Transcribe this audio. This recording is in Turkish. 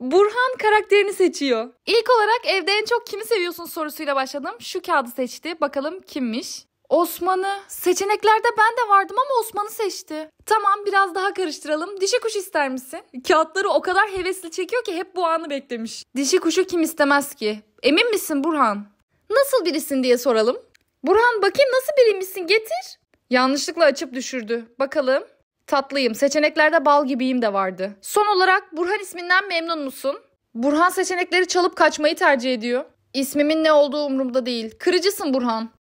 Burhan karakterini seçiyor. İlk olarak evde en çok kimi seviyorsun sorusuyla başladım. Şu kağıdı seçti. Bakalım kimmiş? Osman'ı. Seçeneklerde ben de vardım ama Osman'ı seçti. Tamam biraz daha karıştıralım. Dişi kuş ister misin? Kağıtları o kadar hevesli çekiyor ki hep bu anı beklemiş. Dişi kuşu kim istemez ki? Emin misin Burhan? Nasıl birisin diye soralım. Burhan bakayım nasıl biriymişsin getir. Yanlışlıkla açıp düşürdü. Bakalım tatlıyım. Seçeneklerde bal gibiyim de vardı. Son olarak Burhan isminden memnun musun? Burhan seçenekleri çalıp kaçmayı tercih ediyor. İsmimin ne olduğu umurumda değil. Kırıcısın Burhan.